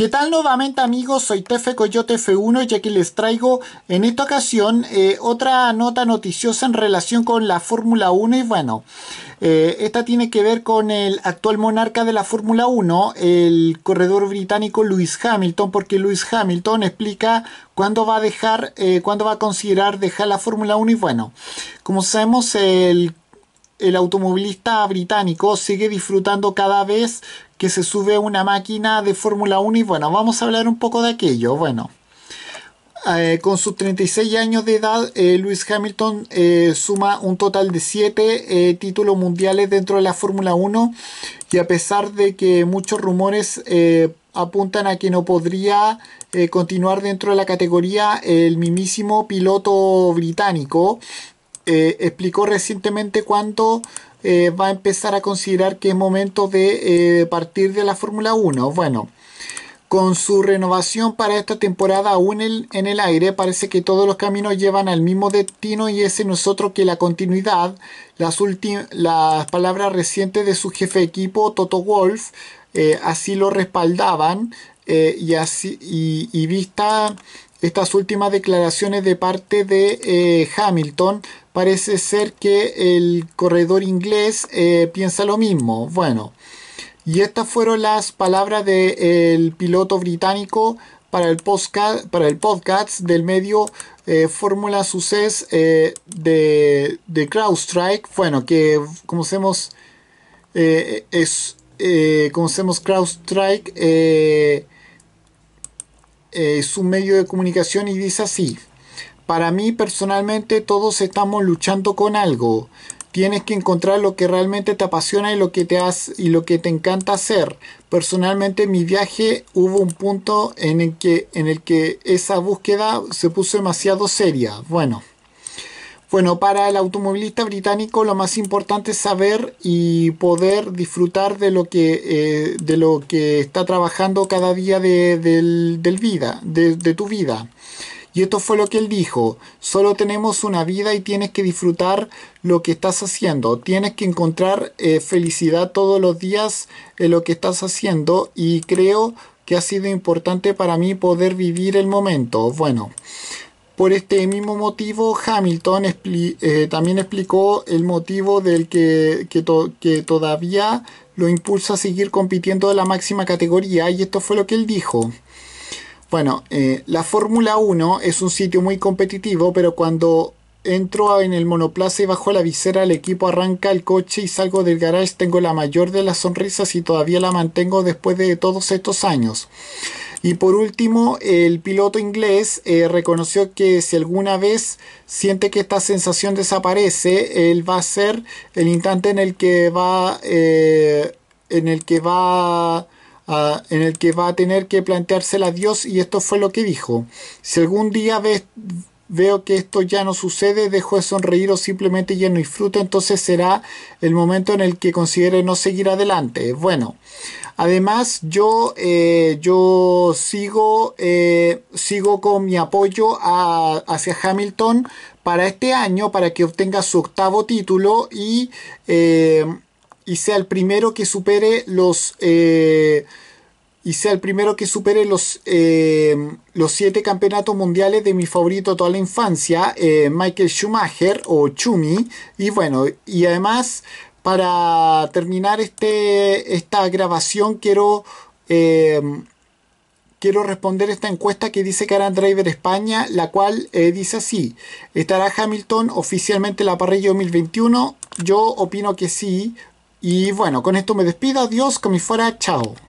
¿Qué tal nuevamente amigos? Soy Tefe Coyote F1 ya que les traigo en esta ocasión eh, otra nota noticiosa en relación con la Fórmula 1 y bueno, eh, esta tiene que ver con el actual monarca de la Fórmula 1, el corredor británico Lewis Hamilton, porque Lewis Hamilton explica cuándo va a dejar, eh, cuándo va a considerar dejar la Fórmula 1 y bueno, como sabemos el el automovilista británico sigue disfrutando cada vez que se sube a una máquina de Fórmula 1 y bueno, vamos a hablar un poco de aquello. Bueno, eh, con sus 36 años de edad, eh, Lewis Hamilton eh, suma un total de 7 títulos mundiales dentro de la Fórmula 1 y a pesar de que muchos rumores apuntan a que no podría continuar dentro de la categoría, el mismísimo piloto británico eh, explicó recientemente cuándo eh, va a empezar a considerar que es momento de eh, partir de la Fórmula 1. Bueno, con su renovación para esta temporada aún en el aire, parece que todos los caminos llevan al mismo destino y ese nosotros que la continuidad. Las, las palabras recientes de su jefe de equipo, Toto Wolf, así lo respaldaban y, así, y vista estas últimas declaraciones de parte de eh, Hamilton, parece ser que el corredor inglés eh, piensa lo mismo. Bueno, y estas fueron las palabras del eh, piloto británico para el, podcast, del medio Fórmula Suces de, CrowdStrike. Bueno, que conocemos, es, conocemos CrowdStrike es eh, un medio de comunicación y dice así, para mí personalmente todos estamos luchando con algo. Tienes que encontrar lo que realmente te apasiona y lo que te y lo que te encanta hacer. Personalmente en mi viaje hubo un punto en el que en el que esa búsqueda se puso demasiado seria. Bueno, bueno, para el automovilista británico lo más importante es saber y poder disfrutar de lo que, eh, de lo que está trabajando cada día de, del, vida, de, tu vida. Y esto fue lo que él dijo, solo tenemos una vida y tienes que disfrutar lo que estás haciendo, tienes que encontrar eh, felicidad todos los días en lo que estás haciendo y creo que ha sido importante para mí poder vivir el momento. Bueno, por este mismo motivo, Hamilton eh, también explicó el motivo del que, todavía lo impulsa a seguir compitiendo de la máxima categoría y esto fue lo que él dijo. Bueno, eh, la Fórmula 1 es un sitio muy competitivo, pero cuando entro en el monoplaza y bajo la visera el equipo arranca el coche y salgo del garage tengo la mayor de las sonrisas y todavía la mantengo después de todos estos años. Y por último, el piloto inglés eh, reconoció que si alguna vez siente que esta sensación desaparece, él va a ser el instante en el que va, eh, en el que va en el que va a tener que plantearse a Dios y esto fue lo que dijo. Si algún día ves, veo que esto ya no sucede, dejo de sonreír o simplemente ya no disfruto, entonces será el momento en el que considere no seguir adelante. Bueno, además yo, eh, yo sigo, eh, sigo con mi apoyo hacia Hamilton para este año, para que obtenga su octavo título y, eh, y sea el primero que supere los y sea el primero que supere los, eh, los siete campeonatos mundiales de mi favorito toda la infancia, eh, Michael Schumacher o Chumi. Y bueno, y además para terminar este, esta grabación quiero... Eh, quiero responder esta encuesta que dice que Driver España, la cual dice así, ¿estará Hamilton oficialmente en la parrilla 2021? Yo opino que sí. Y bueno, con esto me despido, adiós, que me fuera, chao.